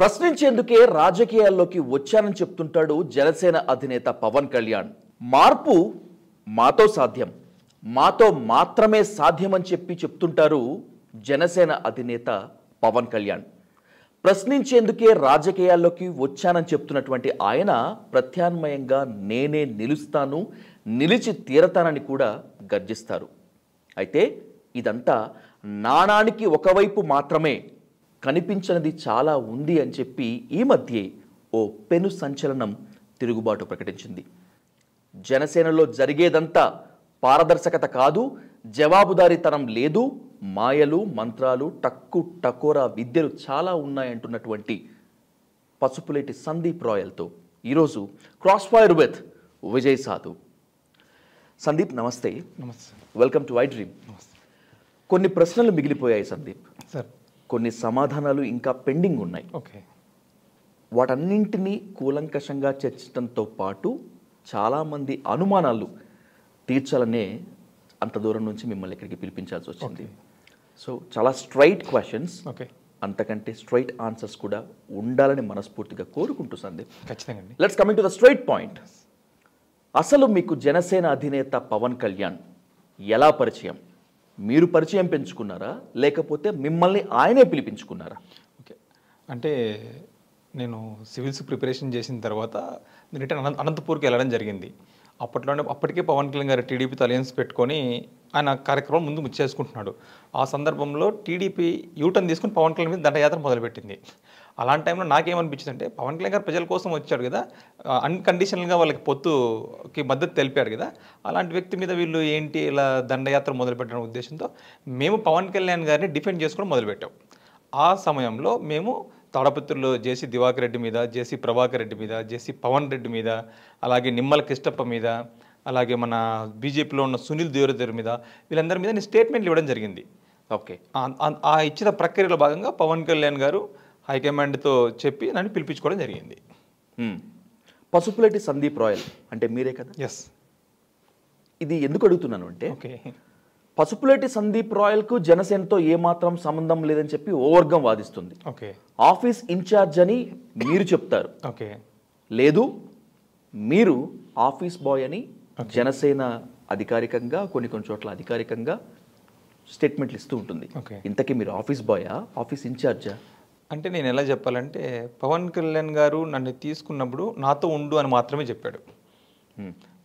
ప్రశ్నించేందుకే రాజకీయాల్లోకి వచ్చానని చెప్తుంటాడు జనసేన అధినేత పవన్ కళ్యాణ్ మార్పు మాతో సాధ్యం మాతో మాత్రమే సాధ్యమని చెప్పి చెప్తుంటారు జనసేన అధినేత పవన్ కళ్యాణ్ ప్రశ్నించేందుకే రాజకీయాల్లోకి వచ్చానని చెప్తున్నటువంటి ఆయన ప్రత్యామ్నాయంగా నేనే నిలుస్తాను నిలిచి తీరతానని కూడా గర్జిస్తారు అయితే ఇదంతా నాణానికి ఒకవైపు మాత్రమే కనిపించనిది చాలా ఉంది అని చెప్పి ఈ మధ్యే ఓ పెను సంచలనం తిరుగుబాటు ప్రకటించింది జనసేనలో జరిగేదంతా పారదర్శకత కాదు జవాబుదారీతనం లేదు మాయలు మంత్రాలు టక్కు టకోరా విద్యలు చాలా ఉన్నాయంటున్నటువంటి పసుపులేటి సందీప్ రాయల్తో ఈరోజు క్రాస్ ఫైర్ విత్ విజయ్ సాధు సందీప్ నమస్తే నమస్తే వెల్కమ్ టు వై డ్రీమ్ కొన్ని ప్రశ్నలు మిగిలిపోయాయి సందీప్ సార్ కొన్ని సమాధానాలు ఇంకా పెండింగ్ ఉన్నాయి ఓకే వాటన్నింటినీ కూలంకషంగా చర్చించడంతో పాటు చాలామంది అనుమానాలు తీర్చాలనే అంత దూరం నుంచి మిమ్మల్ని ఇక్కడికి పిలిపించాల్సి వచ్చింది సో చాలా స్ట్రైట్ క్వశ్చన్స్ ఓకే అంతకంటే స్ట్రైట్ ఆన్సర్స్ కూడా ఉండాలని మనస్ఫూర్తిగా కోరుకుంటూ సందీప్ ఖచ్చితంగా let's coming to the straight point అసలు మీకు జనసేన అధినేత పవన్ కళ్యాణ్ ఎలా పరిచయం మీరు పరిచయం పెంచుకున్నారా లేకపోతే మిమ్మల్ని ఆయనే పిలిపించుకున్నారా ఓకే అంటే నేను సివిల్స్ ప్రిపరేషన్ చేసిన తర్వాత రిటర్న్ అనంతపూర్కి వెళ్ళడం జరిగింది అప్పట్లోనే అప్పటికే పవన్ కళ్యాణ్ గారు టీడీపీతో అలయన్స్ పెట్టుకొని ఆయన కార్యక్రమం ముందు ముచ్చేసుకుంటున్నాడు ఆ సందర్భంలో టీడీపీ యూటర్న్ తీసుకుని పవన్ కళ్యాణ్ మీద దండయాత్ర మొదలుపెట్టింది అలాంటి టైంలో నాకేమనిపించింది అంటే పవన్ కళ్యాణ్ గారు ప్రజల కోసం వచ్చాడు కదా అన్కండిషనల్గా వాళ్ళకి పొత్తుకి మద్దతు తెలిపాడు కదా అలాంటి వ్యక్తి మీద వీళ్ళు ఏంటి ఇలా దండయాత్ర మొదలుపెట్టడం ఉద్దేశంతో మేము పవన్ కళ్యాణ్ గారిని డిఫెండ్ చేసుకోవడం మొదలుపెట్టాం ఆ సమయంలో మేము తాడపత్రిలో జేసీ దివాకర్ రెడ్డి మీద జేసి ప్రభాకర్ రెడ్డి మీద జేసి పవన్ రెడ్డి మీద అలాగే నిమ్మల కృష్ణప్ప మీద అలాగే మన బీజేపీలో ఉన్న సునీల్ దేవరదేవి మీద వీళ్ళందరి మీద నేను స్టేట్మెంట్లు ఇవ్వడం జరిగింది ఓకే ఆ ఇచ్చిన ప్రక్రియలో భాగంగా పవన్ కళ్యాణ్ గారు హైకమాండ్తో చెప్పి నన్ను పిలిపించుకోవడం జరిగింది పసుపులటి సందీప్ రాయల్ అంటే మీరే కదా ఎస్ ఇది ఎందుకు అడుగుతున్నాను అంటే ఓకే పసుపులేటి సందీప్ రాయల్కు జనసేనతో ఏమాత్రం సంబంధం లేదని చెప్పి ఓవర్గం వాదిస్తుంది ఓకే ఆఫీస్ ఇన్ఛార్జ్ అని మీరు చెప్తారు ఓకే లేదు మీరు ఆఫీస్ బాయ్ అని జనసేన అధికారికంగా కొన్ని కొన్ని చోట్ల అధికారికంగా స్టేట్మెంట్లు ఇస్తూ ఉంటుంది ఓకే ఇంతకీ మీరు ఆఫీస్ బాయా ఆఫీస్ ఇన్ఛార్జా అంటే నేను ఎలా చెప్పాలంటే పవన్ కళ్యాణ్ గారు నన్ను తీసుకున్నప్పుడు నాతో ఉండు అని మాత్రమే చెప్పాడు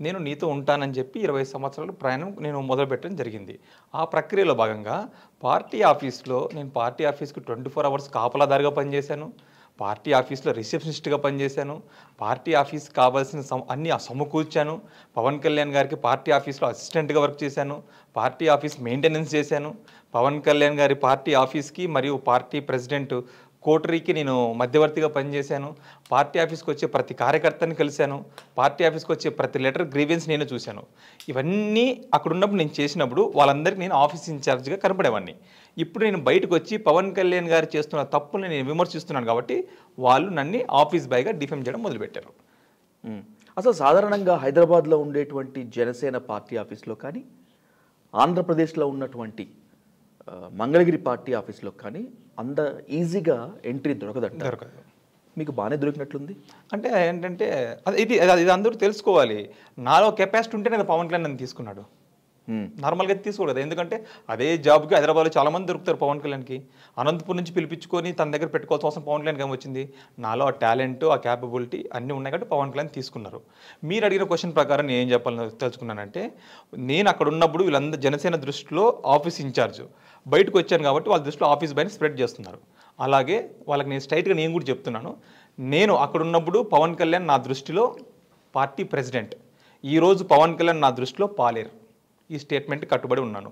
నేను నీతో ఉంటానని చెప్పి ఇరవై సంవత్సరాలు ప్రయాణం నేను మొదలుపెట్టడం జరిగింది ఆ ప్రక్రియలో భాగంగా పార్టీ ఆఫీస్లో నేను పార్టీ ఆఫీస్కి ట్వంటీ ఫోర్ అవర్స్ కాపలాదారుగా పనిచేశాను పార్టీ ఆఫీస్లో రిసెప్షనిస్ట్గా పనిచేశాను పార్టీ ఆఫీస్ కావాల్సిన సమ అన్ని సమకూర్చాను పవన్ కళ్యాణ్ గారికి పార్టీ ఆఫీస్లో అసిస్టెంట్గా వర్క్ చేశాను పార్టీ ఆఫీస్ మెయింటెనెన్స్ చేశాను పవన్ కళ్యాణ్ గారి పార్టీ ఆఫీస్కి మరియు పార్టీ ప్రెసిడెంట్ కోటరీకి నేను మధ్యవర్తిగా పనిచేశాను పార్టీ ఆఫీస్కి వచ్చే ప్రతి కార్యకర్తని కలిశాను పార్టీ ఆఫీస్కి వచ్చే ప్రతి లెటర్ గ్రీవెన్స్ నేను చూశాను ఇవన్నీ అక్కడ ఉన్నప్పుడు నేను చేసినప్పుడు వాళ్ళందరికీ నేను ఆఫీస్ ఇన్ఛార్జ్గా కనపడేవాడిని ఇప్పుడు నేను బయటకు వచ్చి పవన్ కళ్యాణ్ గారు చేస్తున్న తప్పుల్ని నేను విమర్శిస్తున్నాను కాబట్టి వాళ్ళు నన్ను ఆఫీస్ బాయ్గా డిఫెమ్ చేయడం మొదలుపెట్టారు అసలు సాధారణంగా హైదరాబాద్లో ఉండేటువంటి జనసేన పార్టీ ఆఫీస్లో కానీ ఆంధ్రప్రదేశ్లో ఉన్నటువంటి మంగళగిరి పార్టీ ఆఫీస్లో కానీ అంత ఈజీగా ఎంట్రీ దొరకదంట దొరకదు మీకు బాగానే దొరికినట్లుంది అంటే ఏంటంటే అది ఇది అది అందరూ తెలుసుకోవాలి నాలో కెపాసిటీ ఉంటే నేను పవన్ కళ్యాణ్ నన్ను తీసుకున్నాడు నార్మల్గా తీసుకోలేదు ఎందుకంటే అదే జాబ్కి హైదరాబాద్లో చాలామంది దొరుకుతారు పవన్ కళ్యాణ్కి అనంతపూర్ నుంచి పిలిపించుకొని తన దగ్గర పెట్టుకోవాల్సిన అవసరం పవన్ కళ్యాణ్ వచ్చింది నాలో ఆ టాలెంట్ ఆ క్యాపబిలిటీ అన్నీ ఉన్నాయి కాబట్టి పవన్ కళ్యాణ్ తీసుకున్నారు మీరు అడిగిన క్వశ్చన్ ప్రకారం నేను ఏం చెప్పాలని తెలుసుకున్నానంటే నేను అక్కడ ఉన్నప్పుడు వీళ్ళందరూ జనసేన దృష్టిలో ఆఫీస్ ఇన్ఛార్జ్ బయటకు వచ్చాను కాబట్టి వాళ్ళ దృష్టిలో ఆఫీస్ బయట స్ప్రెడ్ చేస్తున్నారు అలాగే వాళ్ళకి నేను స్ట్రైట్గా నేను కూడా చెప్తున్నాను నేను అక్కడ ఉన్నప్పుడు పవన్ కళ్యాణ్ నా దృష్టిలో పార్టీ ప్రెసిడెంట్ ఈరోజు పవన్ కళ్యాణ్ నా దృష్టిలో పాలేరు ఈ స్టేట్మెంట్ కట్టుబడి ఉన్నాను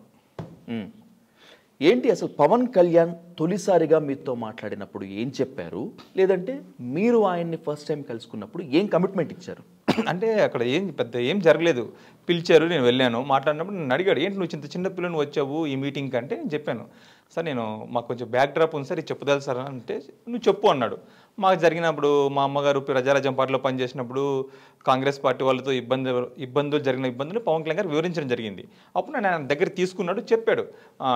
ఏంటి అసలు పవన్ కళ్యాణ్ తొలిసారిగా మీతో మాట్లాడినప్పుడు ఏం చెప్పారు లేదంటే మీరు ఆయన్ని ఫస్ట్ టైం కలుసుకున్నప్పుడు ఏం కమిట్మెంట్ ఇచ్చారు అంటే అక్కడ ఏం పెద్ద ఏం జరగలేదు పిలిచారు నేను వెళ్ళాను మాట్లాడినప్పుడు నేను అడిగాడు ఏంటి నువ్వు ఇంత చిన్న పిల్లలు వచ్చావు ఈ మీటింగ్ కంటే నేను చెప్పాను సార్ నేను మాకు కొంచెం బ్యాక్ డ్రాప్ ఉంది సార్ ఇది చెప్పదాలి సార్ అంటే నువ్వు చెప్పు అన్నాడు మాకు జరిగినప్పుడు మా అమ్మగారు ప్రజారాజ్యం పార్టీలో పనిచేసినప్పుడు కాంగ్రెస్ పార్టీ వాళ్ళతో ఇబ్బంది ఇబ్బందులు జరిగిన ఇబ్బందులు పవన్ కళ్యాణ్ గారు వివరించడం జరిగింది అప్పుడు నేను ఆయన దగ్గర తీసుకున్నాడు చెప్పాడు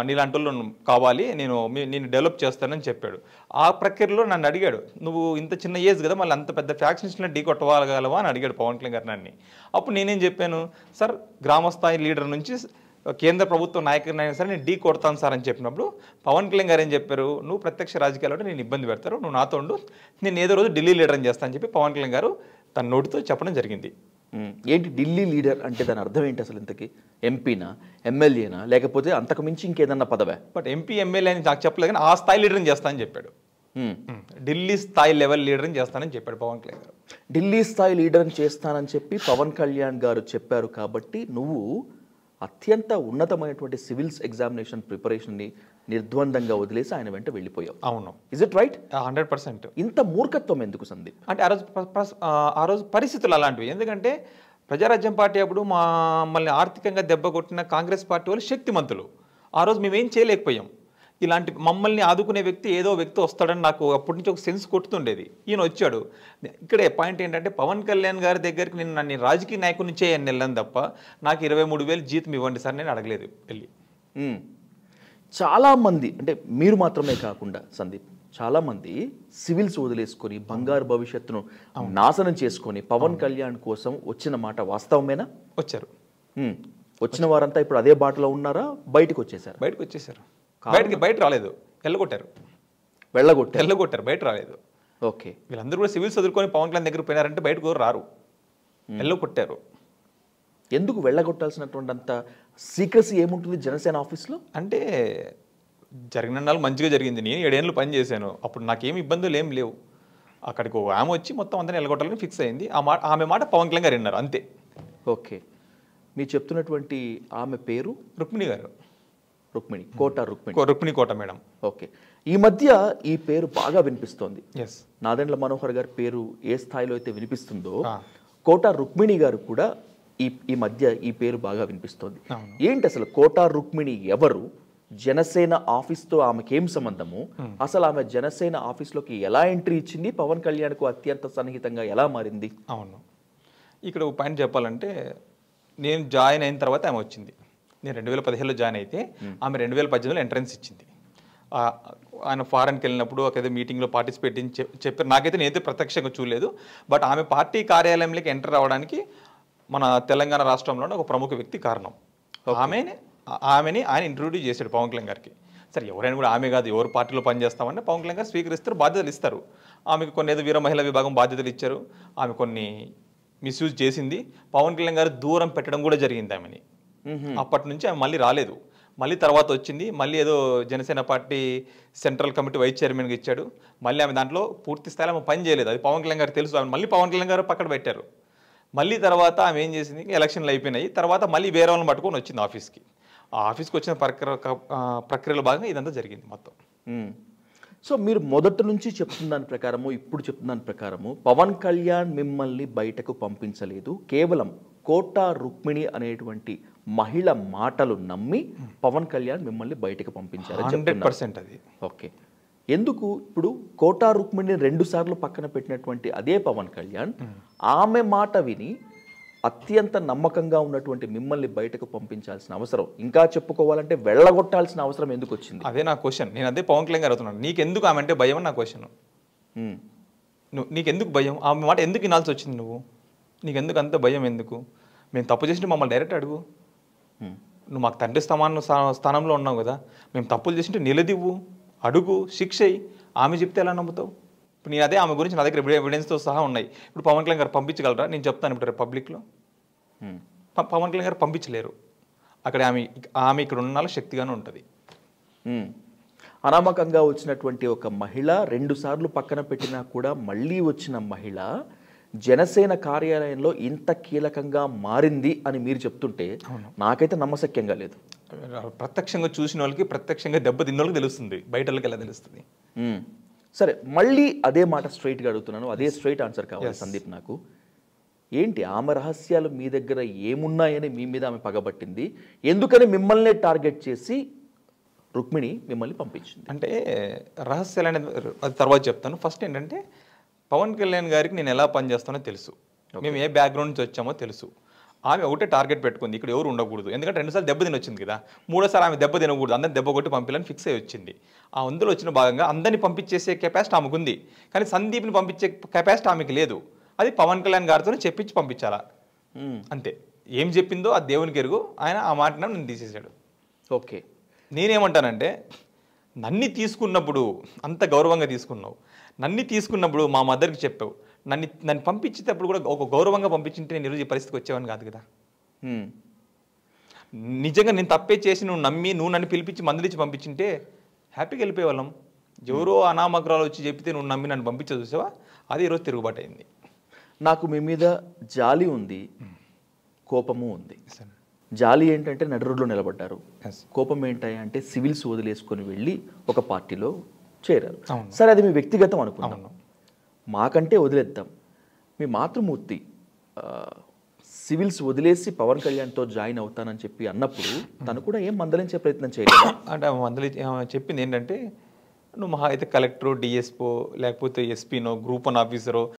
నీలాంటి కావాలి నేను నేను డెవలప్ చేస్తానని చెప్పాడు ఆ ప్రక్రియలో నన్ను అడిగాడు నువ్వు ఇంత చిన్న ఏజ్ కదా మళ్ళీ అంత పెద్ద ఫ్యాక్షన్స్లో డీ కొట్టవాలగలవా అని అడిగాడు పవన్ కళ్యాణ్ గారు నన్ను అప్పుడు నేనేం చెప్పాను సార్ గ్రామస్థాయి లీడర్ నుంచి కేంద్ర ప్రభుత్వ నాయకుడిని అయినా సరే నేను ఢీ కొడతాను సార్ అని చెప్పినప్పుడు పవన్ కళ్యాణ్ గారు ఏం చెప్పారు నువ్వు ప్రత్యక్ష రాజకీయాల్లో నేను ఇబ్బంది పెడతారు నువ్వు నాతో ఉండు నేను ఏదో రోజు ఢిల్లీ లీడర్ అని చేస్తాను అని చెప్పి పవన్ కళ్యాణ్ గారు తన నోటితో చెప్పడం జరిగింది ఏంటి ఢిల్లీ లీడర్ అంటే దాని అర్థం ఏంటి అసలు ఇంతకీ ఎంపీనా ఎమ్మెల్యేనా లేకపోతే అంతకు మించి ఇంకేదన్నా పదవే బట్ ఎంపీ ఎమ్మెల్యే అని నాకు చెప్పలేదు కానీ ఆ స్థాయి లీడర్ని చేస్తానని చెప్పాడు ఢిల్లీ స్థాయి లెవెల్ లీడర్ని చేస్తానని చెప్పాడు పవన్ కళ్యాణ్ గారు ఢిల్లీ స్థాయి లీడర్ని చేస్తానని చెప్పి పవన్ కళ్యాణ్ గారు చెప్పారు కాబట్టి నువ్వు అత్యంత ఉన్నతమైనటువంటి సివిల్స్ ఎగ్జామినేషన్ ప్రిపరేషన్ని నిర్ద్వందంగా వదిలేసి ఆయన వెంట వెళ్ళిపోయావు అవును is it right hundred percent ఇంత మూర్ఖత్వం ఎందుకు సందీప్ అంటే ఆ రోజు ఆ రోజు పరిస్థితులు అలాంటివి ఎందుకంటే ప్రజారాజ్యం పార్టీ అప్పుడు మమ్మల్ని ఆర్థికంగా దెబ్బ కొట్టిన కాంగ్రెస్ పార్టీ వాళ్ళు శక్తిమంతులు ఆ రోజు మేమేం చేయలేకపోయాం ఇలాంటి మమ్మల్ని ఆదుకునే వ్యక్తి ఏదో వ్యక్తి వస్తాడని నాకు అప్పటి నుంచి ఒక సెన్స్ కొట్టుతుండేది ఈయన వచ్చాడు ఇక్కడే పాయింట్ ఏంటంటే పవన్ కళ్యాణ్ గారి దగ్గరికి నేను నన్ను రాజకీయ నాయకుడి నుంచే వెళ్ళాను తప్ప నాకు ఇరవై మూడు వేలు జీతం ఇవ్వండి సార్ నేను అడగలేదు వెళ్ళి చాలామంది అంటే మీరు మాత్రమే కాకుండా సందీప్ చాలామంది సివిల్స్ వదిలేసుకొని బంగారు భవిష్యత్తును నాశనం చేసుకొని పవన్ కళ్యాణ్ కోసం వచ్చిన మాట వాస్తవమేనా వచ్చారు వచ్చిన వారంతా ఇప్పుడు అదే బాటలో ఉన్నారా బయటకు వచ్చేసారు బయటకు వచ్చేసారు బయటకి బయట రాలేదు వెళ్ళగొట్టారు వెళ్ళగొట్టారు వెళ్ళగొట్టారు బయట రాలేదు ఓకే వీళ్ళందరూ కూడా సివిల్స్ చదువుకొని పవన్ కళ్యాణ్ దగ్గర పోయినారంటే బయటకు రారు వెళ్ళగొట్టారు ఎందుకు వెళ్ళగొట్టాల్సినటువంటి అంత సీక్రసీ ఏముంటుంది జనసేన ఆఫీస్లో అంటే జరిగిన నాలుగు మంచిగా జరిగింది నేను ఏడేళ్ళు పని చేశాను అప్పుడు నాకేమి ఇబ్బందులు ఏం లేవు అక్కడికి ఆమె వచ్చి మొత్తం అందరిని వెళ్ళగొట్టాలని ఫిక్స్ అయింది ఆ మాట ఆమె మాట పవన్ కళ్యాణ్ గారు విన్నారు అంతే ఓకే మీరు చెప్తున్నటువంటి ఆమె పేరు రుక్మిణి గారు రుక్మిణి కోట రుక్మిణి రుక్మిణి కోట మేడం ఓకే ఈ మధ్య ఈ పేరు బాగా వినిపిస్తోంది నాదెండ్ల మనోహర్ గారి పేరు ఏ స్థాయిలో అయితే వినిపిస్తుందో కోట రుక్మిణి గారు కూడా ఈ ఈ మధ్య ఈ పేరు బాగా వినిపిస్తోంది ఏంటి అసలు కోట రుక్మిణి ఎవరు జనసేన ఆఫీస్తో ఆమెకేం సంబంధము అసలు ఆమె జనసేన ఆఫీస్లోకి ఎలా ఎంట్రీ ఇచ్చింది పవన్ కళ్యాణ్కు అత్యంత సన్నిహితంగా ఎలా మారింది అవును ఇక్కడ పాయింట్ చెప్పాలంటే నేను జాయిన్ అయిన తర్వాత ఆమె వచ్చింది నేను రెండు వేల పదిహేనులో జాయిన్ అయితే ఆమె రెండు వేల పద్దెనిమిదిలో ఎంట్రన్స్ ఇచ్చింది ఆయన ఫారెన్కి వెళ్ళినప్పుడు ఒకదే మీటింగ్లో పార్టిసిపేట్ చెప్పారు నాకైతే నేనైతే ప్రత్యక్షంగా చూడలేదు బట్ ఆమె పార్టీ కార్యాలయంలోకి ఎంటర్ అవ్వడానికి మన తెలంగాణ రాష్ట్రంలోనే ఒక ప్రముఖ వ్యక్తి కారణం ఆమెని ఆమెని ఆయన ఇంట్రొడ్యూస్ చేశాడు పవన్ కళ్యాణ్ గారికి సరే ఎవరైనా కూడా ఆమె కాదు ఎవరు పార్టీలో పనిచేస్తామని పవన్ కళ్యాణ్ గారు స్వీకరిస్తారు బాధ్యతలు ఇస్తారు ఆమెకు కొన్ని ఏదో వీర మహిళా విభాగం బాధ్యతలు ఇచ్చారు ఆమె కొన్ని మిస్యూజ్ చేసింది పవన్ కళ్యాణ్ గారు దూరం పెట్టడం కూడా జరిగింది ఆమెని అప్పటి నుంచి ఆమె మళ్ళీ రాలేదు మళ్ళీ తర్వాత వచ్చింది మళ్ళీ ఏదో Janasena party central committee vice చైర్మన్గా ఇచ్చాడు మళ్ళీ ఆమె దాంట్లో పూర్తి స్థాయిలో ఆమె పని చేయలేదు అది పవన్ కళ్యాణ్ గారు తెలుసు ఆమె మళ్ళీ పవన్ కళ్యాణ్ గారు పక్కన పెట్టారు మళ్ళీ తర్వాత ఆమె ఏం చేసింది ఎలక్షన్లు అయిపోయినాయి తర్వాత మళ్ళీ వేరే వాళ్ళని పట్టుకొని వచ్చింది ఆఫీస్కి ఆ ఆఫీస్కి వచ్చిన ప్రక్రియ ప్రక్రియలో భాగంగా ఇదంతా జరిగింది మొత్తం సో మీరు మొదటి నుంచి చెప్తున్న దాని ప్రకారము ఇప్పుడు చెప్తున్న దాని ప్రకారము పవన్ కళ్యాణ్ మిమ్మల్ని బయటకు పంపించలేదు కేవలం కోటా రుక్మిణి అనేటువంటి మహిళ మాటలు నమ్మి పవన్ కళ్యాణ్ మిమ్మల్ని బయటకు పంపించారు హండ్రెడ్ పర్సెంట్ అది ఓకే ఎందుకు ఇప్పుడు కోటా రుక్మిణిని రెండు సార్లు పక్కన పెట్టినటువంటి అదే పవన్ కళ్యాణ్ ఆమె మాట విని అత్యంత నమ్మకంగా ఉన్నటువంటి మిమ్మల్ని బయటకు పంపించాల్సిన అవసరం ఇంకా చెప్పుకోవాలంటే వెళ్ళగొట్టాల్సిన అవసరం ఎందుకు వచ్చింది అదే నా క్వశ్చన్ నేను అదే పవన్ కళ్యాణ్ అవుతున్నాను నీకు ఎందుకు ఆమె అంటే భయం నా క్వశ్చన్ నువ్వు నీకెందుకు భయం ఆమె మాట ఎందుకు వినాల్సి వచ్చింది నువ్వు నీకెందుకు అంత భయం ఎందుకు మేము తప్పు చేసినట్టు మమ్మల్ని డైరెక్ట్ అడుగు నువ్వు మాకు తండ్రి స్థమాన స్థానంలో ఉన్నావు కదా మేము తప్పులు చేసింటే నిలదివ్వు అడుగు శిక్ష ఆమె చెప్తే ఎలా నమ్ముతావు ఇప్పుడు నేను అదే ఆమె గురించి నా దగ్గర ఎవిడెన్స్తో సహా ఉన్నాయి ఇప్పుడు పవన్ కళ్యాణ్ గారు పంపించగలరా నేను చెప్తాను ఇప్పుడు పబ్లిక్లో పవన్ కళ్యాణ్ గారు పంపించలేరు అక్కడ ఆమె ఆమె ఇక్కడ ఉన్న శక్తిగానే ఉంటుంది అనామకంగా వచ్చినటువంటి ఒక మహిళ రెండుసార్లు పక్కన పెట్టినా కూడా మళ్ళీ వచ్చిన మహిళ జనసేన కార్యాలయంలో ఇంత కీలకంగా మారింది అని మీరు చెప్తుంటే నాకైతే నమ్మశక్యంగా లేదు ప్రత్యక్షంగా చూసిన వాళ్ళకి ప్రత్యక్షంగా దెబ్బతిన్న వాళ్ళకి తెలుస్తుంది బయట వాళ్ళకి ఎలా తెలుస్తుంది సరే మళ్ళీ అదే మాట స్ట్రైట్గా అడుగుతున్నాను అదే స్ట్రైట్ ఆన్సర్ కావాలి సందీప్ నాకు ఏంటి ఆమె రహస్యాలు మీ దగ్గర ఏమున్నాయని మీ మీద ఆమె పగబట్టింది ఎందుకని మిమ్మల్నే టార్గెట్ చేసి రుక్మిణి మిమ్మల్ని పంపించింది అంటే రహస్యాలు అనేది తర్వాత చెప్తాను ఫస్ట్ ఏంటంటే పవన్ కళ్యాణ్ గారికి నేను ఎలా పనిచేస్తానో తెలుసు మేము ఏ బ్యాక్గ్రౌండ్ నుంచి వచ్చామో తెలుసు ఆమె ఒకటే టార్గెట్ పెట్టుకుంది ఇక్కడ ఎవరు ఉండకూడదు ఎందుకంటే రెండుసార్లు దెబ్బ తినొచ్చింది కదా మూడోసారి ఆమె దెబ్బ తినకూడదు అందరిని దెబ్బ కొట్టి పంపించాలని ఫిక్స్ అయ్యి వచ్చింది ఆ అందులో వచ్చిన భాగంగా అందరిని పంపించేసే కెపాసిటీ ఆమెకుంది కానీ సందీప్ని పంపించే కెపాసిటీ ఆమెకి లేదు అది పవన్ కళ్యాణ్ గారితోనే చెప్పించి పంపించాలా అంతే ఏం చెప్పిందో ఆ దేవునికి ఎరుగు ఆయన ఆ మాట నన్ను తీసేశాడు ఓకే నేనేమంటానంటే నన్ని తీసుకున్నప్పుడు అంత గౌరవంగా తీసుకున్నావు నన్ను తీసుకున్నప్పుడు మా మదర్కి చెప్పావు నన్ను నన్ను పంపించేటప్పుడు కూడా ఒక గౌరవంగా పంపించింటే నేను ఈరోజు ఈ పరిస్థితికి వచ్చేవాని కాదు కదా నిజంగా నేను తప్పే చేసి నువ్వు నమ్మి నువ్వు నన్ను పిలిపించి మందులిచ్చి పంపించింటే హ్యాపీగా వెళ్ళిపోయేవాళ్ళం ఎవరో అనామగ్రాలు వచ్చి చెప్తే నువ్వు నమ్మి నన్ను పంపించే చూసావా అది ఈరోజు తిరుగుబాటు అయింది నాకు మీ మీద జాలి ఉంది కోపము ఉంది జాలి ఏంటంటే నడు రోడ్లో నిలబడ్డారు కోపం ఏంటంటే సివిల్స్ వదిలేసుకొని వెళ్ళి ఒక పార్టీలో చేరారు సరే అది మీ వ్యక్తిగతం అనుకుంటున్నాం మాకంటే వదిలేద్దాం మీ మాతృమూర్తి సివిల్స్ వదిలేసి పవన్ కళ్యాణ్తో జాయిన్ అవుతానని చెప్పి అన్నప్పుడు తను కూడా ఏం మందలించే ప్రయత్నం చేయలేదు అంటే మందలి చెప్పింది ఏంటంటే నువ్వు మహా అయితే కలెక్టరో డిఎస్పో లేకపోతే ఎస్పీనో గ్రూప్ వన్ ఆఫీసరో